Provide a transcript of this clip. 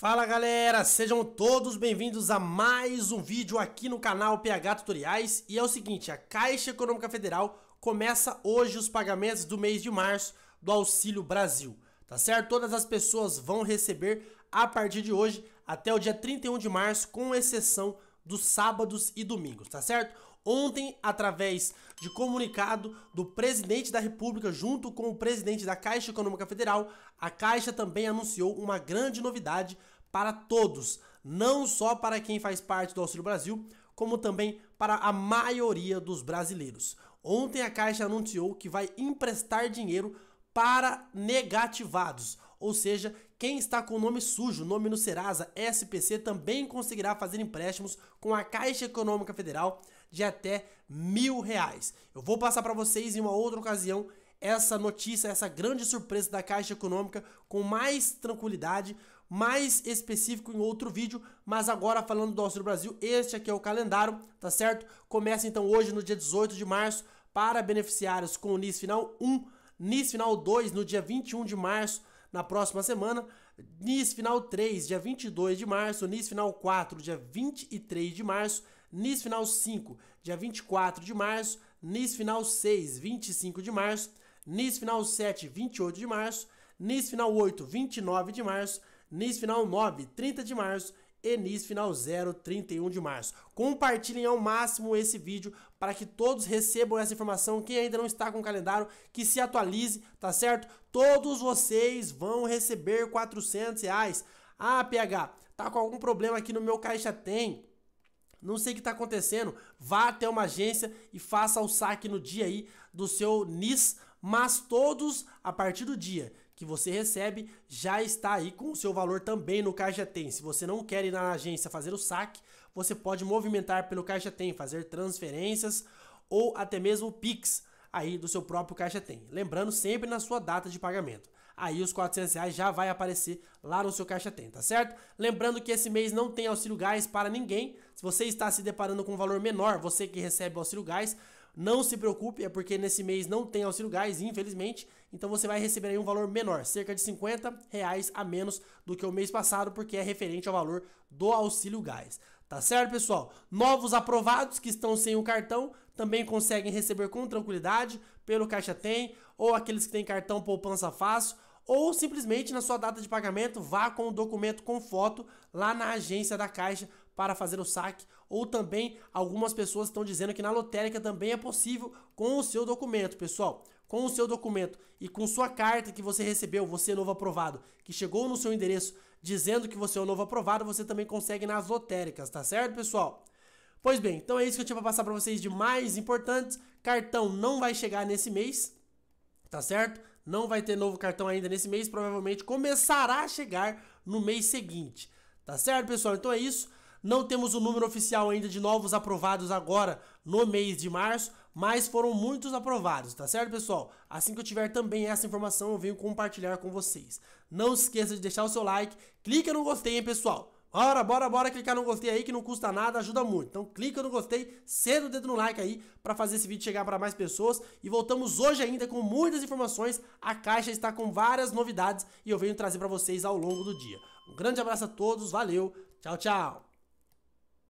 Fala galera, sejam todos bem-vindos a mais um vídeo aqui no canal PH Tutoriais e é o seguinte, a Caixa Econômica Federal começa hoje os pagamentos do mês de março do Auxílio Brasil, tá certo? Todas as pessoas vão receber a partir de hoje até o dia 31 de março, com exceção dos sábados e domingos, tá certo? Ontem, através de comunicado do presidente da República, junto com o presidente da Caixa Econômica Federal, a Caixa também anunciou uma grande novidade para todos, não só para quem faz parte do Auxílio Brasil, como também para a maioria dos brasileiros. Ontem a Caixa anunciou que vai emprestar dinheiro para negativados, ou seja, quem está com o nome sujo, nome no Serasa, SPC, também conseguirá fazer empréstimos com a Caixa Econômica Federal de até mil reais. Eu vou passar para vocês em uma outra ocasião essa notícia, essa grande surpresa da Caixa Econômica com mais tranquilidade, mais específico em outro vídeo, mas agora falando do Auxílio Brasil, este aqui é o calendário, tá certo? Começa então hoje no dia 18 de março para beneficiários com o NIS final 1, NIS final 2 no dia 21 de março na próxima semana. NIS final 3, dia 22 de março. NIS final 4, dia 23 de março. NIS final 5, dia 24 de março. NIS final 6, 25 de março. NIS final 7, 28 de março. NIS final 8, 29 de março. NIS final 9, 30 de março Enis Final 0, 31 de março. Compartilhem ao máximo esse vídeo para que todos recebam essa informação. Quem ainda não está com o calendário, que se atualize, tá certo? Todos vocês vão receber 400 reais. Ah, PH, tá com algum problema aqui no meu caixa? Tem. Não sei o que está acontecendo. Vá até uma agência e faça o saque no dia aí do seu NIS. Mas todos, a partir do dia que você recebe já está aí com o seu valor também no Caixa Tem. Se você não quer ir na agência fazer o saque, você pode movimentar pelo Caixa Tem, fazer transferências ou até mesmo Pix aí do seu próprio Caixa Tem. Lembrando sempre na sua data de pagamento. Aí os 400 reais já vai aparecer lá no seu Caixa Tem, tá certo? Lembrando que esse mês não tem auxílio gás para ninguém. Se você está se deparando com um valor menor, você que recebe auxílio gás, não se preocupe, é porque nesse mês não tem auxílio gás, infelizmente, então você vai receber aí um valor menor, cerca de 50 reais a menos do que o mês passado, porque é referente ao valor do auxílio gás. Tá certo, pessoal? Novos aprovados que estão sem o cartão também conseguem receber com tranquilidade pelo Caixa Tem, ou aqueles que têm cartão poupança fácil, ou simplesmente na sua data de pagamento vá com o documento com foto lá na agência da Caixa para fazer o saque, ou também algumas pessoas estão dizendo que na lotérica também é possível com o seu documento, pessoal. Com o seu documento e com sua carta que você recebeu, você é novo aprovado, que chegou no seu endereço dizendo que você é o novo aprovado, você também consegue nas lotéricas, tá certo, pessoal? Pois bem, então é isso que eu tinha para passar para vocês de mais importantes. Cartão não vai chegar nesse mês, tá certo? Não vai ter novo cartão ainda nesse mês, provavelmente começará a chegar no mês seguinte, tá certo, pessoal? Então é isso. Não temos o número oficial ainda de novos aprovados agora no mês de março, mas foram muitos aprovados, tá certo, pessoal? Assim que eu tiver também essa informação, eu venho compartilhar com vocês. Não esqueça de deixar o seu like, clica no gostei, hein, pessoal? Bora, bora, bora clicar no gostei aí que não custa nada, ajuda muito. Então clica no gostei, cedo o dedo no like aí para fazer esse vídeo chegar para mais pessoas. E voltamos hoje ainda com muitas informações. A caixa está com várias novidades e eu venho trazer para vocês ao longo do dia. Um grande abraço a todos, valeu, tchau, tchau.